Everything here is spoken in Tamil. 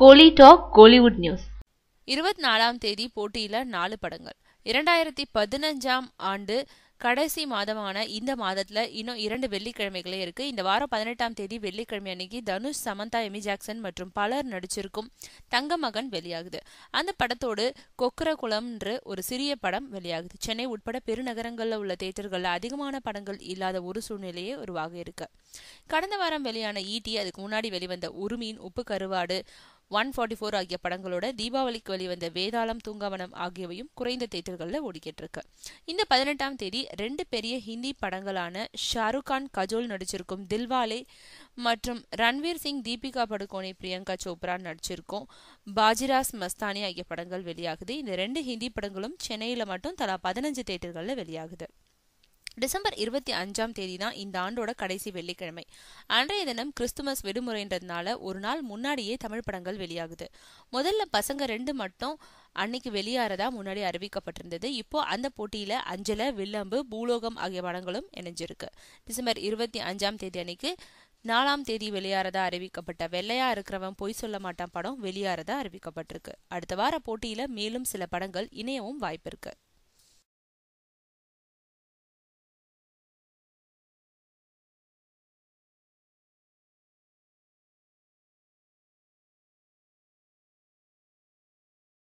கோலி டாக் கோலிவுட் நியூஸ் இருபத்தி நாலாம் தேதி போட்டியில நாலு படங்கள் இரண்டாயிரத்தி பதினஞ்சாம் ஆண்டு கடைசி மாதமான இந்த மாதத்தில் இன்னும் இரண்டு வெள்ளிக்கிழமைகளே இருக்கு இந்த வாரம் பதினெட்டாம் தேதி வெள்ளிக்கிழமை அன்னைக்கு தனுஷ் சமந்தா எமி ஜாக்சன் மற்றும் பலர் நடிச்சிருக்கும் தங்க மகன் வெளியாகுது அந்த படத்தோடு கொக்கரகுளம்ன்ற ஒரு சிறிய படம் வெளியாகுது சென்னை உட்பட பெருநகரங்களில் உள்ள தேட்டர்களில் அதிகமான படங்கள் இல்லாத ஒரு சூழ்நிலையே உருவாக இருக்கு கடந்த வாரம் வெளியான ஈட்டி அதுக்கு முன்னாடி வெளிவந்த உருமீன் உப்பு கருவாடு ஒன் ஃபார்ட்டி ஃபோர் ஆகிய படங்களோட தீபாவளிக்கு வெளிவந்த வேதாளம் தூங்காவனம் ஆகியவையும் குறைந்த தேட்டர்களில் ஓடிக்கிட்டு இருக்கு இந்த பதினெட்டாம் தேதி ரெண்டு பெரிய ஹிந்தி படங்களான ஷாருக் கான் கஜோல் நடிச்சிருக்கும் தில்வாலே மற்றும் ரன்வீர் சிங் தீபிகா படுகோனே பிரியங்கா சோப்ரா நடிச்சிருக்கும் பாஜிராஸ் மஸ்தானி ஆகிய படங்கள் வெளியாகுது இந்த ரெண்டு ஹிந்தி படங்களும் சென்னையில் மட்டும் தலா பதினஞ்சு தேட்டர்களில் வெளியாகுது டிசம்பர் இருபத்தி அஞ்சாம் தேதி தான் இந்த ஆண்டோட கடைசி வெள்ளிக்கிழமை அன்றைய தினம் கிறிஸ்துமஸ் விடுமுறைன்றதுனால ஒரு நாள் முன்னாடியே தமிழ் படங்கள் வெளியாகுது முதல்ல பசங்க ரெண்டு மட்டும் அன்னைக்கு வெளியாகிறதா முன்னாடி அறிவிக்கப்பட்டிருந்தது இப்போ அந்த போட்டியில அஞ்சல வில்லம்பு பூலோகம் ஆகிய படங்களும் இணைஞ்சிருக்கு டிசம்பர் இருபத்தி அஞ்சாம் தேதி அன்னைக்கு நாலாம் தேதி வெளியாறதா அறிவிக்கப்பட்ட வெள்ளையா இருக்கிறவன் பொய் சொல்ல மாட்டான் படம் வெளியாறதா அறிவிக்கப்பட்டிருக்கு அடுத்த வார போட்டியில மேலும் சில படங்கள் இணையவும் வாய்ப்பிருக்கு